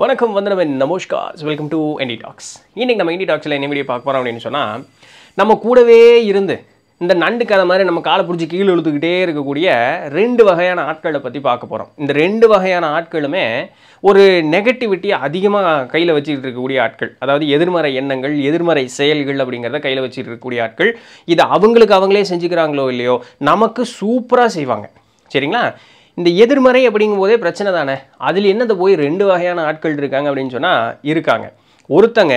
வணக்கம் வந்தனவன் நமஸ்கார் வெல்கம் டு என்டி டாக்ஸ் இன்றைக்கி நம்ம என்டி டாக்ஸில் என்ன வீடியோ பார்க்க போகிறோம் அப்படின்னு சொன்னால் நம்ம கூடவே இருந்து இந்த நண்டு மாதிரி நம்ம காலை பிடிச்சி கீழே இழுத்துக்கிட்டே இருக்கக்கூடிய ரெண்டு வகையான ஆட்களை பற்றி பார்க்க போகிறோம் இந்த ரெண்டு வகையான ஆட்களுமே ஒரு நெகட்டிவிட்டி அதிகமாக கையில் வச்சுக்கிட்டு இருக்கக்கூடிய ஆட்கள் அதாவது எதிர்மறை எண்ணங்கள் எதிர்மறை செயல்கள் அப்படிங்கிறத கையில் வச்சுக்கிட்டு இருக்கக்கூடிய ஆட்கள் இதை அவங்களுக்கு அவங்களே செஞ்சுக்கிறாங்களோ இல்லையோ நமக்கு சூப்பராக செய்வாங்க சரிங்களா இந்த எதிர்மறை அப்படிங்கும் போதே பிரச்சனை தானே அதில் என்னது போய் ரெண்டு வகையான ஆட்கள் இருக்காங்க அப்படின்னு சொன்னால் இருக்காங்க ஒருத்தங்க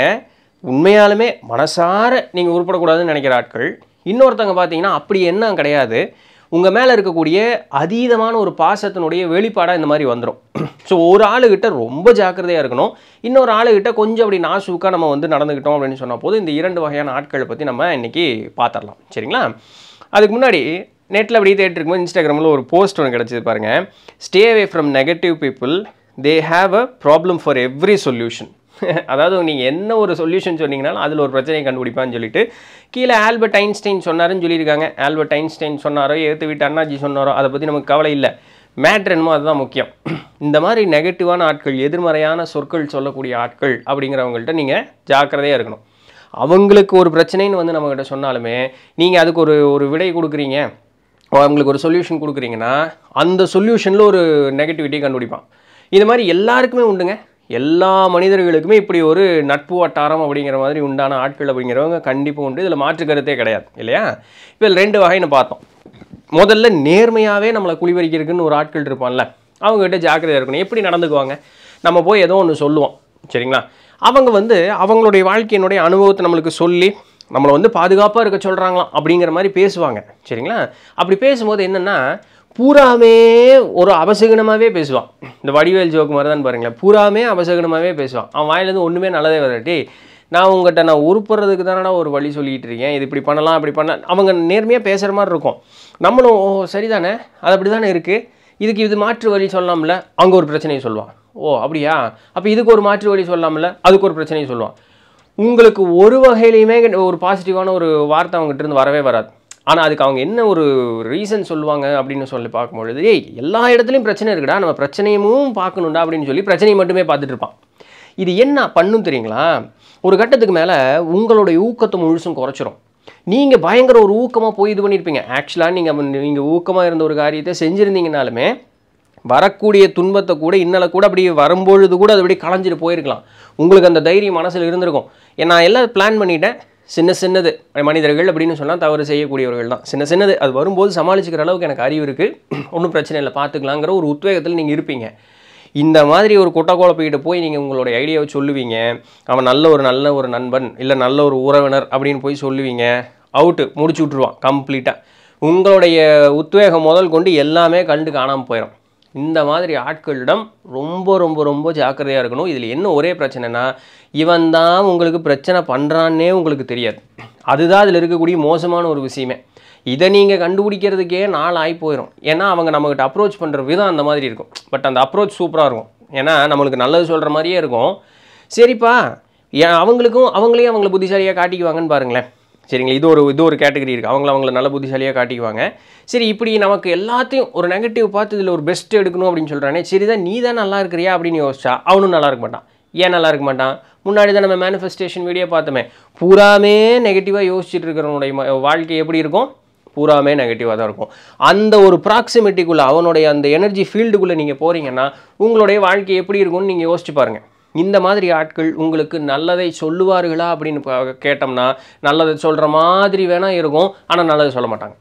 உண்மையாலுமே மனசார நீங்கள் உருப்படக்கூடாதுன்னு நினைக்கிற ஆட்கள் இன்னொருத்தங்க பார்த்தீங்கன்னா அப்படி என்ன கிடையாது உங்கள் மேலே இருக்கக்கூடிய அதீதமான ஒரு பாசத்தினுடைய வெளிப்பாடாக இந்த மாதிரி வந்துடும் ஸோ ஒரு ஆளுகிட்ட ரொம்ப ஜாக்கிரதையாக இருக்கணும் இன்னொரு ஆளுகிட்ட கொஞ்சம் அப்படி நாசூக்காக நம்ம வந்து நடந்துக்கிட்டோம் அப்படின்னு சொன்ன போது இந்த இரண்டு வகையான ஆட்களை பற்றி நம்ம இன்றைக்கி பார்த்துடலாம் சரிங்களா அதுக்கு முன்னாடி நெட்டில் அப்படி தேடிட்டு இருக்கும்போது இன்ஸ்டாகிராமில் ஒரு போஸ்ட் ஒன்று கிடச்சிது பாருங்கள் stay away from negative people they have a problem for every solution அதாவது நீங்கள் என்ன ஒரு சொல்யூஷன் சொன்னீங்கனாலும் அதில் ஒரு பிரச்சனையை கண்டுபிடிப்பான்னு சொல்லிட்டு கீழே ஆல்பர்ட் ஐன்ஸ்டைன் சொன்னாருன்னு சொல்லியிருக்காங்க ஆல்பர்ட் ஐன்ஸ்டைன் சொன்னாரோ எடுத்து வீட்டு அண்ணாஜி சொன்னாரோ அதை பற்றி நமக்கு கவலை இல்லை மேட்ரு என்னமோ அதுதான் முக்கியம் இந்த மாதிரி நெகட்டிவான ஆட்கள் எதிர்மறையான சொற்கள் சொல்லக்கூடிய ஆட்கள் அப்படிங்கிறவங்கள்ட்ட நீங்கள் ஜாக்கிரதையாக இருக்கணும் அவங்களுக்கு ஒரு பிரச்சனைன்னு வந்து நம்மக்கிட்ட சொன்னாலுமே நீங்கள் அதுக்கு ஒரு ஒரு விடை கொடுக்குறீங்க அவங்களுக்கு ஒரு சொல்யூஷன் கொடுக்குறீங்கன்னா அந்த சொல்யூஷனில் ஒரு நெகட்டிவிட்டியை கண்டுபிடிப்பான் இது மாதிரி எல்லாருக்குமே உண்டுங்க எல்லா மனிதர்களுக்குமே இப்படி ஒரு நட்பு வட்டாரம் அப்படிங்கிற மாதிரி உண்டான ஆட்கள் அப்படிங்கிறவங்க கண்டிப்பாக உண்டு இதில் மாற்று கருத்தே கிடையாது இல்லையா இப்போ ரெண்டு வகைன்னு பார்த்தோம் முதல்ல நேர்மையாகவே நம்மளை குளிவரிக்கிறதுக்குன்னு ஒரு ஆட்கள் இருப்பான்ல அவங்ககிட்ட ஜாக்கிரதையாக இருக்கணும் எப்படி நடந்துக்குவாங்க நம்ம போய் ஏதோ ஒன்று சொல்லுவோம் சரிங்களா அவங்க வந்து அவங்களுடைய வாழ்க்கையினுடைய அனுபவத்தை நம்மளுக்கு சொல்லி நம்மளை வந்து பாதுகாப்பாக இருக்க சொல்கிறாங்களாம் அப்படிங்கிற மாதிரி பேசுவாங்க சரிங்களா அப்படி பேசும்போது என்னென்னா பூராமே ஒரு அபசகுனமாகவே பேசுவான் இந்த வடிவேல் ஜோக்கு மாதிரி தான் பாருங்களேன் பூராமே அபசகுனமாகவே பேசுவான் அவன் வாயிலேருந்து ஒன்றுமே நல்லதே வராட்டி நான் உங்கள்கிட்ட நான் உருப்புறதுக்கு தானடா ஒரு வழி சொல்லிகிட்டு இருக்கேன் இது இப்படி பண்ணலாம் அப்படி பண்ண அவங்க நேர்மையாக பேசுகிற மாதிரி இருக்கும் நம்மளும் ஓ சரி தானே அது அப்படி தானே இருக்குது இதுக்கு இது மாற்று வழி சொல்லலாம்ல அங்கே ஒரு பிரச்சனையை சொல்லுவான் ஓ அப்படியா அப்போ இதுக்கு ஒரு மாற்று வழி சொல்லலாம்ல அதுக்கு ஒரு பிரச்சனையை சொல்லுவான் உங்களுக்கு ஒரு வகையிலையுமே ஒரு பாசிட்டிவான ஒரு வார்த்தை அவங்ககிட்ட இருந்து வரவே வராது ஆனால் அதுக்கு அவங்க என்ன ஒரு ரீசன் சொல்லுவாங்க அப்படின்னு சொல்லி பார்க்கும்பொழுது ஏய் எல்லா இடத்துலையும் பிரச்சனை இருக்குடா நம்ம பிரச்சனையும் பார்க்கணுண்டா அப்படின்னு சொல்லி பிரச்சனையை மட்டுமே பார்த்துட்டு இருப்பான் இது என்ன பண்ணும் தெரியுங்களா ஒரு கட்டத்துக்கு மேலே உங்களுடைய ஊக்கத்தை முழுசும் குறைச்சிரும் நீங்கள் பயங்கர ஒரு ஊக்கமாக போய் இது பண்ணியிருப்பீங்க ஆக்சுவலாக நீங்கள் நீங்கள் ஊக்கமாக இருந்த ஒரு காரியத்தை செஞ்சுருந்தீங்கனாலுமே வரக்கூடிய துன்பத்தை கூட இன்னலை கூட அப்படி வரும்பொழுது கூட அது களைஞ்சிட்டு போயிருக்கலாம் உங்களுக்கு அந்த தைரியம் மனசில் இருந்திருக்கும் நான் எல்லாம் பிளான் பண்ணிட்டேன் சின்ன சின்னது மனிதர்கள் அப்படின்னு சொன்னால் தவறு செய்யக்கூடியவர்கள் தான் சின்ன சின்னது அது வரும்போது சமாளிச்சுக்கிற அளவுக்கு எனக்கு அறிவு இருக்குது ஒன்றும் பிரச்சனை இல்லை பார்த்துக்கலாங்கிற ஒரு உத்வேகத்தில் நீங்கள் இருப்பீங்க இந்த மாதிரி ஒரு குட்டக்கோழப்பிக்கிட்ட போய் நீங்கள் உங்களுடைய ஐடியாவை சொல்லுவீங்க அவன் நல்ல ஒரு நல்ல ஒரு நண்பன் இல்லை நல்ல ஒரு உறவினர் அப்படின்னு போய் சொல்லுவீங்க அவுட்டு முடிச்சு விட்ருவான் கம்ப்ளீட்டாக உங்களுடைய உத்வேகம் முதல் கொண்டு எல்லாமே கண்டு காணாமல் போயிடும் இந்த மாதிரி ஆட்களிடம் ரொம்ப ரொம்ப ரொம்ப ஜாக்கிரதையாக இருக்கணும் இதில் என்ன ஒரே பிரச்சனைனா இவன் தான் உங்களுக்கு பிரச்சனை பண்ணுறான்னே உங்களுக்கு தெரியாது அதுதான் அதில் இருக்கக்கூடிய மோசமான ஒரு விஷயமே இதை நீங்கள் கண்டுபிடிக்கிறதுக்கே நாள் ஆகி போயிடும் ஏன்னா அவங்க நம்மக்கிட்ட அப்ரோச் பண்ணுற விதம் அந்த மாதிரி இருக்கும் பட் அந்த அப்ரோச் சூப்பராக இருக்கும் ஏன்னா நம்மளுக்கு நல்லது சொல்கிற மாதிரியே இருக்கும் சரிப்பா அவங்களுக்கும் அவங்களே அவங்கள புத்திசாலியாக காட்டிக்குவாங்கன்னு பாருங்களேன் சரிங்களா இது ஒரு இது ஒரு கேட்டகரி இருக்குது அவங்கள அவங்கள நல்ல புத்திசாலியாக காட்டிக்குவாங்க சரி இப்படி நமக்கு எல்லாத்தையும் ஒரு நெகட்டிவ் பார்த்து இதில் ஒரு பெஸ்ட் எடுக்கணும் அப்படின்னு சொல்கிறானே சரி தான் நீ தான் நல்லா இருக்கிறியா அப்படின்னு யோசிச்சா அவனும் நல்லா இருக்க மாட்டான் ஏன் நல்லா இருக்க மாட்டான் முன்னாடி தான் நம்ம மேனிஃபெஸ்டேஷன் வீடியோ பார்த்தோமே பூராமே நெகட்டிவாக யோசிச்சுட்டு இருக்கிறவனுடைய வாழ்க்கை எப்படி இருக்கும் பூராமே நெகட்டிவாக தான் இருக்கும் அந்த ஒரு ப்ராக்சிமிட்டிக்குள்ளே அவனுடைய அந்த எனர்ஜி ஃபீல்டுக்குள்ளே நீங்கள் போகிறீங்கன்னா உங்களுடைய வாழ்க்கை எப்படி இருக்கும்னு நீங்கள் யோசிச்சு பாருங்கள் இந்த மாதிரி ஆட்கள் உங்களுக்கு நல்லதை சொல்லுவார்களா அப்படின்னு கேட்டோம்னா நல்லதை சொல்கிற மாதிரி வேணால் இருக்கும் ஆனால் நல்லதை சொல்ல மாட்டாங்க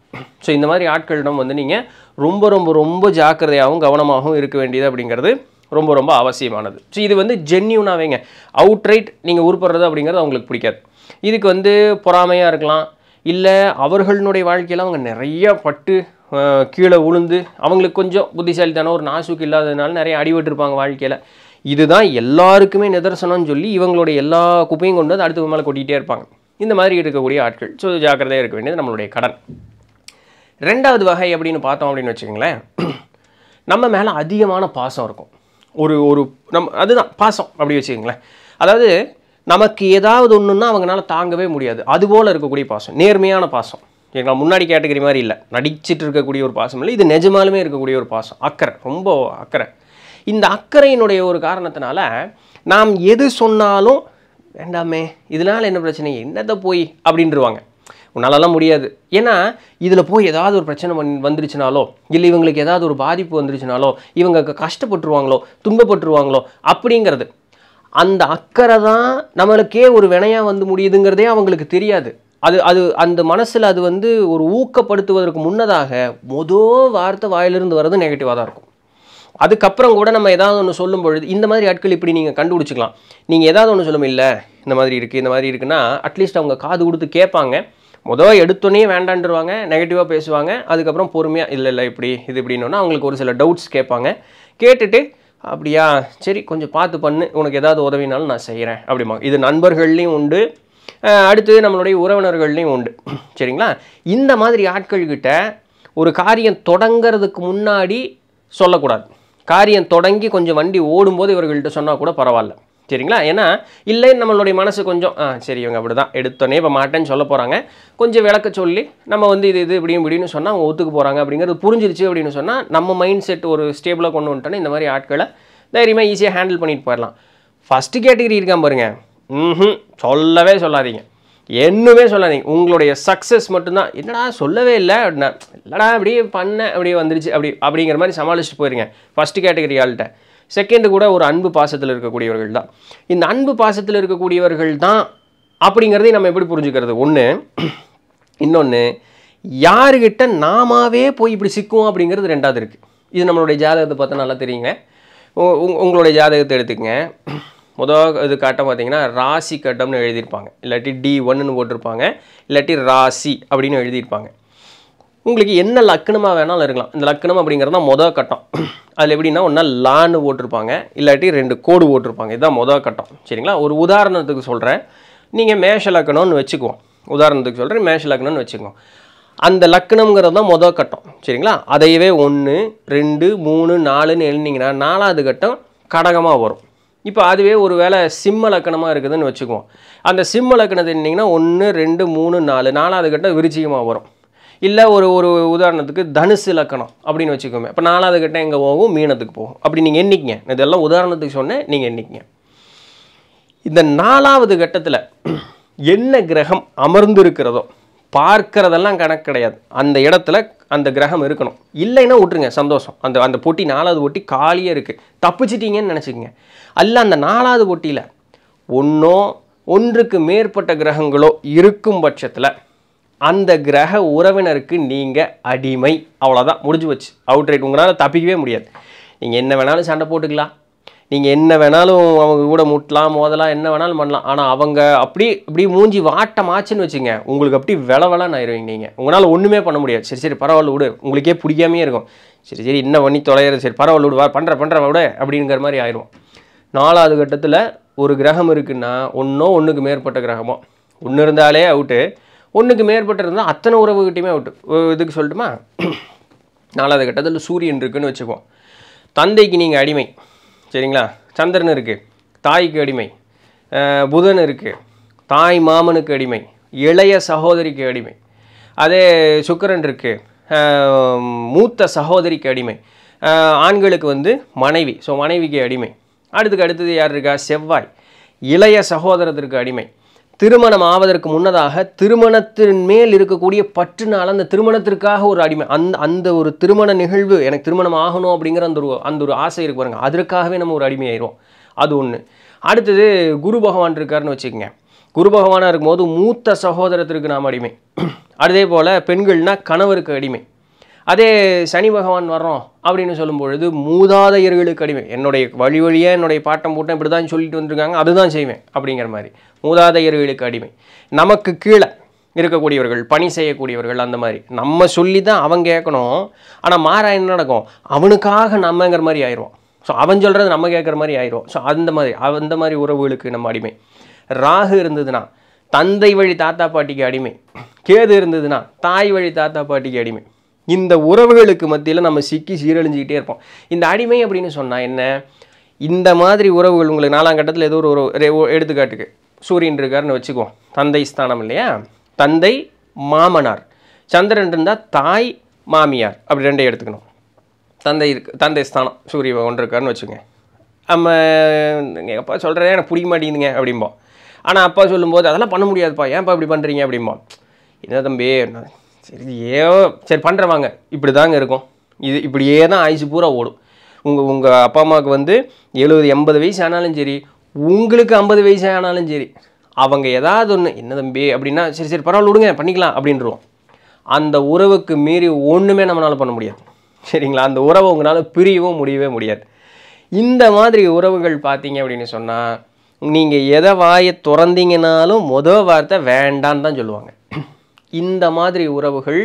ஸோ இந்த மாதிரி ஆட்களிடம் வந்து நீங்கள் ரொம்ப ரொம்ப ரொம்ப ஜாக்கிரதையாகவும் கவனமாகவும் இருக்க வேண்டியது அப்படிங்கிறது ரொம்ப ரொம்ப அவசியமானது ஸோ இது வந்து ஜென்யூனாகவேங்க அவுட் ரைட் நீங்கள் உருப்படுறது அப்படிங்கிறது அவங்களுக்கு பிடிக்காது இதுக்கு வந்து பொறாமையாக இருக்கலாம் இல்லை அவர்களுடைய வாழ்க்கையில் அவங்க நிறைய பட்டு கீழே உளுந்து அவங்களுக்கு கொஞ்சம் புத்திசாலித்தனம் ஒரு நாசுக்கு இல்லாததுனால நிறைய அடிபட்டிருப்பாங்க வாழ்க்கையில் இதுதான் எல்லாருக்குமே நிதர்சனம்னு சொல்லி இவங்களுடைய எல்லா குப்பையும் கொண்டு வந்து அடுத்த மேலே கொட்டிகிட்டே இருப்பாங்க இந்த மாதிரி இருக்கக்கூடிய ஆட்கள் ஸோ ஜாக்கிரதையாக இருக்க வேண்டியது நம்மளுடைய கடன் ரெண்டாவது வகை அப்படின்னு பார்த்தோம் அப்படின்னு வச்சுக்கோங்களேன் நம்ம மேலே அதிகமான பாசம் இருக்கும் ஒரு ஒரு நம் அதுதான் பாசம் அப்படி வச்சுக்கோங்களேன் அதாவது நமக்கு ஏதாவது ஒன்றுன்னா அவங்களால தாங்கவே முடியாது அதுபோல் இருக்கக்கூடிய பாசம் நேர்மையான பாசம் எங்களை முன்னாடி கேட்டகரி மாதிரி இல்லை நடிச்சிட்டு இருக்கக்கூடிய ஒரு பாசம் இல்லை இது நிஜமாலுமே இருக்கக்கூடிய ஒரு பாசம் அக்கறை ரொம்ப அக்கறை இந்த அக்கறையினுடைய ஒரு காரணத்தினால நாம் எது சொன்னாலும் வேண்டாமே இதனால் என்ன பிரச்சனை என்னத்தை போய் அப்படின்றவாங்க உன்னாலலாம் முடியாது ஏன்னா இதில் போய் ஏதாவது ஒரு பிரச்சனை பண் வந்துருச்சுனாலோ இல்லை இவங்களுக்கு ஏதாவது ஒரு பாதிப்பு வந்துருச்சுனாலோ இவங்க கஷ்டப்பட்டுருவாங்களோ துன்பப்பட்டுருவாங்களோ அப்படிங்கிறது அந்த அக்கறை தான் நம்மளுக்கே ஒரு வினையாக வந்து முடியுதுங்கிறதே அவங்களுக்கு தெரியாது அது அது அந்த மனசில் அது வந்து ஒரு ஊக்கப்படுத்துவதற்கு முன்னதாக மொதல் வார்த்தை வாயிலிருந்து வர்றது நெகட்டிவாக தான் இருக்கும் அதுக்கப்புறம் கூட நம்ம ஏதாவது ஒன்று சொல்லும் பொழுது இந்த மாதிரி ஆட்கள் இப்படி நீங்கள் கண்டுபிடிச்சிக்கலாம் நீங்கள் ஏதாவது ஒன்று சொல்லும் இல்லை இந்த மாதிரி இருக்குது இந்த மாதிரி இருக்குன்னா அட்லீஸ்ட் அவங்க காது கொடுத்து கேட்பாங்க முதல் எடுத்தோன்னே வேண்டான்ருவாங்க நெகட்டிவாக பேசுவாங்க அதுக்கப்புறம் பொறுமையாக இல்லை இல்லை இப்படி இது இப்படின்னா அவங்களுக்கு ஒரு சில டவுட்ஸ் கேட்பாங்க கேட்டுட்டு அப்படியா சரி கொஞ்சம் பார்த்து பண்ணு உனக்கு ஏதாவது உதவினாலும் நான் செய்கிறேன் அப்படிமா இது நண்பர்கள்லேயும் உண்டு அடுத்து நம்மளுடைய உறவினர்கள்லேயும் உண்டு சரிங்களா இந்த மாதிரி ஆட்கள்கிட்ட ஒரு காரியம் தொடங்கிறதுக்கு முன்னாடி சொல்லக்கூடாது காரியம் தொடங்கி கொஞ்சம் வண்டி ஓடும்போது இவர்கள்ட்ட சொன்னால் கூட பரவாயில்ல சரிங்களா ஏன்னா இல்லை நம்மளுடைய மனசு கொஞ்சம் ஆ சரி இவங்க அப்படி தான் எடுத்தோன்னே இப்போ மாட்டேன்னு சொல்ல போகிறாங்க கொஞ்சம் விளக்க சொல்லி நம்ம வந்து இது இது இப்படியும் இப்படின்னு சொன்னால் அவங்க ஒத்துக்கு போகிறாங்க அப்படிங்கிறது புரிஞ்சிருச்சு அப்படின்னு சொன்னால் நம்ம மைண்ட் செட் ஒரு ஸ்டேபிளாக கொண்டு வந்துட்டோன்னே இந்த மாதிரி ஆட்களை தைரியமாக ஈஸியாக ஹேண்டில் பண்ணிட்டு போயிடலாம் ஃபஸ்ட்டு கேட்டகிரி இருக்கான் பாருங்கள் ம் சொல்லவே சொல்லாதீங்க என்னமே சொல்லாதீங்க உங்களுடைய சக்ஸஸ் மட்டும்தான் என்னடா சொல்லவே இல்லை அப்படின்னா இல்லைடா அப்படியே பண்ண அப்படியே வந்துருச்சு அப்படி அப்படிங்கிற மாதிரி சமாளிச்சுட்டு போயிருங்க ஃபஸ்ட்டு கேட்டகரி ஆள்கிட்ட செகண்டு கூட ஒரு அன்பு பாசத்தில் இருக்கக்கூடியவர்கள் தான் இந்த அன்பு பாசத்தில் இருக்கக்கூடியவர்கள் தான் அப்படிங்கிறதையும் நம்ம எப்படி புரிஞ்சுக்கிறது ஒன்று இன்னொன்று யாருக்கிட்ட நாமாவே போய் இப்படி சிக்குவோம் அப்படிங்கிறது ரெண்டாவது இருக்குது இது நம்மளுடைய ஜாதகத்தை பார்த்தா நல்லா தெரியுங்க உங்களுடைய ஜாதகத்தை எடுத்துக்கங்க முதல் இது கட்டம் பார்த்தீங்கன்னா ராசி கட்டம்னு எழுதியிருப்பாங்க இல்லாட்டி டி ஒன்றுன்னு போட்டிருப்பாங்க இல்லாட்டி ராசி அப்படின்னு எழுதியிருப்பாங்க உங்களுக்கு என்ன லக்கணமாக வேணாலும் இருக்கலாம் இந்த லக்கணம் அப்படிங்கிறது தான் மொதல் கட்டம் அதில் எப்படின்னா ஒன்றா லான்னு போட்டிருப்பாங்க இல்லாட்டி ரெண்டு கோடு போட்டிருப்பாங்க இதுதான் மொதல் கட்டம் சரிங்களா ஒரு உதாரணத்துக்கு சொல்கிறேன் நீங்கள் மேஷ லக்கணம்னு வச்சுக்குவோம் உதாரணத்துக்கு சொல்கிறேன் மேஷ லக்கணம்னு வச்சுக்குவோம் அந்த லக்கணம்ங்கிறது தான் மொதல் கட்டம் சரிங்களா அதையவே ஒன்று ரெண்டு மூணு நாலுன்னு எழுந்தீங்கன்னா நாலாவது கட்டம் கடகமாக வரும் இப்போ அதுவே ஒரு வேளை சிம்ம லக்கணமாக இருக்குதுன்னு வச்சுக்குவோம் அந்த சிம்ம லக்கணத்தை என்னிங்கன்னா ஒன்று ரெண்டு மூணு நாலு நாலாவது கட்டம் விருச்சிகமாக வரும் இல்லை ஒரு ஒரு உதாரணத்துக்கு தனுசு லக்கணம் அப்படின்னு வச்சுக்கோமே இப்போ நாலாவது கட்டம் எங்கே போகும் மீனத்துக்கு போகும் அப்படி நீங்கள் எண்ணிக்கங்க இதெல்லாம் உதாரணத்துக்கு சொன்னேன் நீங்கள் எண்ணிக்கங்க இந்த நாலாவது கட்டத்தில் என்ன கிரகம் அமர்ந்திருக்கிறதோ பார்க்கறதெல்லாம் கணக்கு கிடையாது அந்த இடத்துல அந்த கிரகம் இருக்கணும் இல்லைன்னா விட்ருங்க சந்தோஷம் அந்த அந்த போட்டி நாலாவது போட்டி காலியாக இருக்குது தப்பிச்சிட்டிங்கன்னு நினச்சிக்கோங்க அல்ல அந்த நாலாவது போட்டியில் ஒன்றோ ஒன்றுக்கு மேற்பட்ட கிரகங்களோ இருக்கும் பட்சத்தில் அந்த கிரக உறவினருக்கு நீங்கள் அடிமை அவ்வளோதான் முடிஞ்சு வச்சு அவுட் ரைட் உங்களால் தப்பிக்கவே முடியாது நீங்கள் என்ன வேணாலும் சண்டை போட்டுக்கலாம் நீங்கள் என்ன வேணாலும் அவங்க கூட முட்டலாம் மோதலாம் என்ன வேணாலும் பண்ணலாம் ஆனால் அவங்க அப்படி அப்படி மூஞ்சி வாட்டமாச்சுன்னு வச்சுங்க உங்களுக்கு அப்படி வில விலன்னு ஆயிடுவீங்க நீங்கள் உங்களால் ஒன்றுமே பண்ண முடியாது சரி சரி பரவாயில்ல விடு உங்களுக்கே பிடிக்காமே இருக்கும் சரி சரி என்ன பண்ணி தொலைகிற சரி பரவாயில்ல விடு வா பண்ணுற பண்ணுற விட அப்படிங்கிற மாதிரி ஆயிரும் நாலாவது கட்டத்தில் ஒரு கிரகம் இருக்குன்னா ஒன்றோ ஒன்றுக்கு மேற்பட்ட கிரகமோ ஒன்று இருந்தாலே அவுட்டு ஒன்றுக்கு மேற்பட்ட இருந்தால் அத்தனை உறவுகிட்டையுமே அவுட்டு இதுக்கு சொல்லட்டுமா நாலாவது கட்டத்தில் சூரியன் இருக்குன்னு வச்சுக்குவோம் தந்தைக்கு நீங்கள் அடிமை சரிங்களா சந்திரன் இருக்குது தாய்க்கு அடிமை புதன் இருக்குது தாய் மாமனுக்கு அடிமை இளைய சகோதரிக்கு அடிமை அதே சுக்கரன் இருக்குது மூத்த சகோதரிக்கு அடிமை ஆண்களுக்கு வந்து மனைவி ஸோ மனைவிக்கு அடிமை அடுத்துக்கு அடுத்தது யார் இருக்கா செவ்வாய் இளைய சகோதரத்திற்கு அடிமை திருமணம் ஆவதற்கு முன்னதாக திருமணத்தின் மேல் இருக்கக்கூடிய பற்றுனால் அந்த திருமணத்திற்காக ஒரு அடிமை அந்த அந்த ஒரு திருமண நிகழ்வு எனக்கு திருமணம் ஆகணும் அப்படிங்கிற அந்த ஒரு அந்த ஒரு ஆசை இருக்கு பாருங்க அதற்காகவே நம்ம ஒரு அடிமையாயிரும் அது ஒன்று அடுத்தது குரு பகவான் இருக்காருன்னு வச்சுக்கோங்க குரு பகவானாக இருக்கும்போது மூத்த சகோதரத்திற்கு நாம் அடிமை அதே போல் பெண்கள்னால் கணவருக்கு அடிமை அதே சனி பகவான் வர்றோம் அப்படின்னு சொல்லும் பொழுது மூதாதையர்களுக்கு அடிமை என்னுடைய வழி வழியாக என்னுடைய பாட்டம் போட்டம் இப்படி தான் சொல்லிட்டு வந்திருக்காங்க அதுதான் செய்வேன் அப்படிங்கிற மாதிரி மூதாதையர்களுக்கு அடிமை நமக்கு கீழே இருக்கக்கூடியவர்கள் பணி செய்யக்கூடியவர்கள் அந்த மாதிரி நம்ம சொல்லி தான் அவன் கேட்கணும் ஆனால் மாறா என்ன நடக்கும் அவனுக்காக நம்மங்கிற மாதிரி ஆயிடுவோம் ஸோ அவன் சொல்கிறது நம்ம கேட்குற மாதிரி ஆயிரும் ஸோ அந்த மாதிரி அந்த மாதிரி உறவுகளுக்கு நம்ம அடிமை ராகு இருந்ததுன்னா தந்தை வழி தாத்தா பாட்டிக்கு அடிமை கேது இருந்ததுன்னா தாய் வழி தாத்தா பாட்டிக்கு அடிமை இந்த உறவுகளுக்கு மத்தியில் நம்ம சிக்கி சீரழிஞ்சிக்கிட்டே இருப்போம் இந்த அடிமை அப்படின்னு சொன்னால் என்ன இந்த மாதிரி உறவுகள் உங்களுக்கு நாலாம் கட்டத்தில் ஏதோ ஒரு எடுத்துக்காட்டுக்கு சூரியன் இருக்காருன்னு வச்சுக்குவோம் தந்தை ஸ்தானம் இல்லையா தந்தை மாமனார் சந்திரன் இருந்தால் தாய் மாமியார் அப்படி ரெண்டையும் எடுத்துக்கணும் தந்தை இருக்கு தந்தை ஸ்தானம் சூரிய ஒன்று இருக்காருன்னு வச்சுக்கோங்க நம்ம எங்கள் அப்பா சொல்கிறதே எனக்கு பிடிக்க மாட்டேங்குதுங்க அப்படிம்போம் ஆனால் அப்பா சொல்லும்போது அதெல்லாம் பண்ண முடியாதுப்பா ஏன்ப்பா இப்படி பண்ணுறீங்க அப்படிம்போம் என்ன தம்பி சரி ஏ சரி வாங்க இப்படி தாங்க இருக்கும் இது இப்படியே தான் ஆயுசு பூரா ஓடும் உங்கள் உங்கள் அப்பா அம்மாவுக்கு வந்து எழுபது எண்பது வயசு ஆனாலும் சரி உங்களுக்கு ஐம்பது வயசு ஆனாலும் சரி அவங்க ஏதாவது ஒன்று என்ன தம்பி அப்படின்னா சரி சரி பரவாயில்ல விடுங்க பண்ணிக்கலாம் அப்படின்றோம் அந்த உறவுக்கு மீறி ஒன்றுமே நம்மளால் பண்ண முடியாது சரிங்களா அந்த உறவை உங்களால் பிரியவும் முடியவே முடியாது இந்த மாதிரி உறவுகள் பார்த்தீங்க அப்படின்னு சொன்னால் நீங்கள் எதை வாயை திறந்தீங்கனாலும் மொதல் வார்த்தை வேண்டான்னு தான் சொல்லுவாங்க இந்த மாதிரி உறவுகள்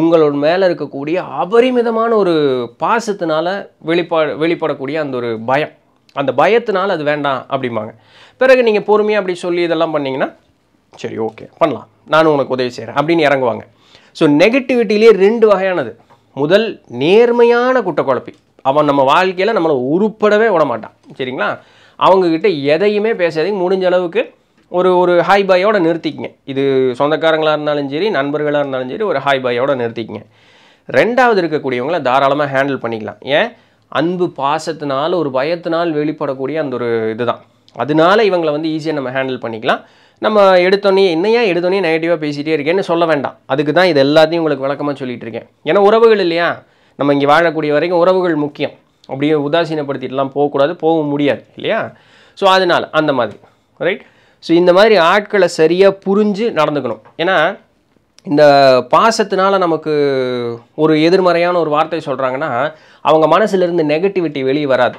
உங்களோட மேலே இருக்கக்கூடிய அபரிமிதமான ஒரு பாசத்தினால வெளிப்பா வெளிப்படக்கூடிய அந்த ஒரு பயம் அந்த பயத்தினால் அது வேண்டாம் அப்படிம்பாங்க பிறகு நீங்கள் பொறுமையாக அப்படி சொல்லி இதெல்லாம் பண்ணிங்கன்னா சரி ஓகே பண்ணலாம் நானும் உனக்கு உதவி செய்கிறேன் அப்படின்னு இறங்குவாங்க ஸோ நெகட்டிவிட்டிலேயே ரெண்டு வகையானது முதல் நேர்மையான குற்றக்குழப்பி அவன் நம்ம வாழ்க்கையில் நம்மளை உருப்படவே விட மாட்டான் சரிங்களா அவங்கக்கிட்ட எதையுமே பேசாதீங்க முடிஞ்ச அளவுக்கு ஒரு ஒரு ஹாய் பாயோட நிறுத்திக்கங்க இது சொந்தக்காரங்களாக இருந்தாலும் சரி நண்பர்களாக இருந்தாலும் சரி ஒரு ஹாய் பாயோட நிறுத்திக்கங்க ரெண்டாவது இருக்கக்கூடியவங்கள தாராளமாக ஹேண்டில் பண்ணிக்கலாம் ஏன் அன்பு பாசத்தினால் ஒரு பயத்தினால் வெளிப்படக்கூடிய அந்த ஒரு இதுதான் அதனால இவங்களை வந்து ஈஸியாக நம்ம ஹேண்டில் பண்ணிக்கலாம் நம்ம எடுத்தோன்னே என்னையா எடுத்தோன்னே நெகட்டிவாக பேசிகிட்டே இருக்கேன்னு சொல்ல வேண்டாம் அதுக்கு தான் இது எல்லாத்தையும் உங்களுக்கு விளக்கமாக சொல்லிகிட்டு இருக்கேன் ஏன்னா உறவுகள் இல்லையா நம்ம இங்கே வாழக்கூடிய வரைக்கும் உறவுகள் முக்கியம் அப்படியே உதாசீனப்படுத்திட்டுலாம் போகக்கூடாது போக முடியாது இல்லையா ஸோ அதனால் அந்த மாதிரி ரைட் ஸோ இந்த மாதிரி ஆட்களை சரியாக புரிஞ்சு நடந்துக்கணும் ஏன்னா இந்த பாசத்தினால நமக்கு ஒரு எதிர்மறையான ஒரு வார்த்தை சொல்கிறாங்கன்னா அவங்க மனசுலேருந்து நெகட்டிவிட்டி வெளியே வராது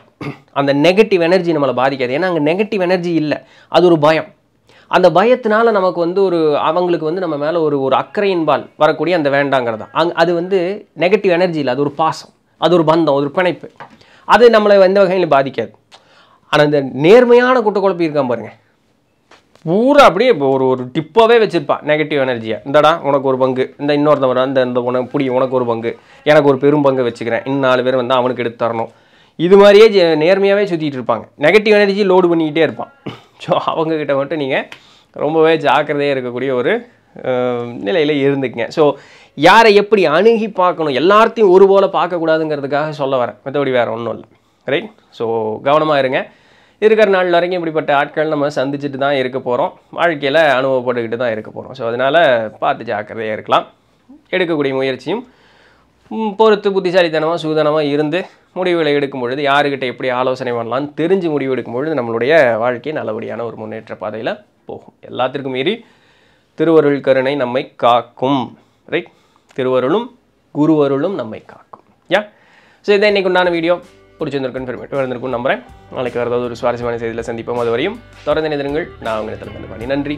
அந்த நெகட்டிவ் எனர்ஜி நம்மளை பாதிக்காது ஏன்னா அங்கே நெகட்டிவ் எனர்ஜி இல்லை அது ஒரு பயம் அந்த பயத்தினால நமக்கு வந்து ஒரு அவங்களுக்கு வந்து நம்ம மேலே ஒரு ஒரு அக்கறையின்பால் வரக்கூடிய அந்த வேண்டாங்கிறது அங் அது வந்து நெகட்டிவ் எனர்ஜி இல்லை அது ஒரு பாசம் அது ஒரு பந்தம் ஒரு பிணைப்பு அது நம்மளை எந்த வகையிலும் பாதிக்காது ஆனால் இந்த நேர்மையான குழப்பி இருக்கான் பாருங்கள் பூரா அப்படியே ஒரு ஒரு டிப்பாகவே வச்சுருப்பான் நெகட்டிவ் எனர்ஜியை இந்தடா உனக்கு ஒரு பங்கு இந்த இன்னொருத்தவன் இந்த இந்த உனக்கு பிடி உனக்கு ஒரு பங்கு எனக்கு ஒரு பெரும் பங்கு வச்சுக்கிறேன் இன்னும் நாலு பேர் வந்து அவனுக்கு எடுத்து தரணும் இது மாதிரியே நேர்மையாகவே சுற்றிட்டு இருப்பாங்க நெகட்டிவ் எனர்ஜி லோடு பண்ணிக்கிட்டே இருப்பான் ஸோ அவங்கக்கிட்ட மட்டும் நீங்கள் ரொம்பவே ஜாக்கிரதையாக இருக்கக்கூடிய ஒரு நிலையில் இருந்துக்குங்க ஸோ யாரை எப்படி அணுகி பார்க்கணும் எல்லாத்தையும் ஒரு போல் பார்க்கக்கூடாதுங்கிறதுக்காக சொல்ல வரேன் மற்றபடி வேறு ஒன்றும் இல்லை ரைட் ஸோ கவனமாக இருங்க இருக்கிற நாள் வரைக்கும் இப்படிப்பட்ட ஆட்கள் நம்ம சந்திச்சுட்டு தான் இருக்க போகிறோம் வாழ்க்கையில் அனுபவப்பட்டுக்கிட்டு தான் இருக்க போகிறோம் ஸோ அதனால் பார்த்து ஜாக்கிரதையாக இருக்கலாம் எடுக்கக்கூடிய முயற்சியும் பொறுத்து புத்திசாலித்தனமாக சூதனமாக இருந்து முடிவுகளை எடுக்கும் பொழுது யாருக்கிட்ட எப்படி ஆலோசனை பண்ணலாம்னு தெரிஞ்சு முடிவு எடுக்கும் பொழுது நம்மளுடைய வாழ்க்கை நல்லபடியான ஒரு முன்னேற்ற பாதையில் போகும் எல்லாத்திற்கும் மீறி திருவருள் கருணை நம்மை காக்கும் ரைட் திருவருளும் குருவருளும் நம்மை காக்கும் யா ஸோ இதை இன்றைக்கு உண்டான வீடியோ பிடிச்சிருந்திருக்கும் இன்ஃபர்மேட்டிவாக இருந்திருக்கும் நம்புறேன் நாளைக்கு வேறு ஏதாவது ஒரு சுவாரஸ்யமான செய்தியில் சந்திப்போம் அது வரையும் தொடர்ந்து இணைந்திருங்கள் நான் உங்கள் இடத்துல நன்றி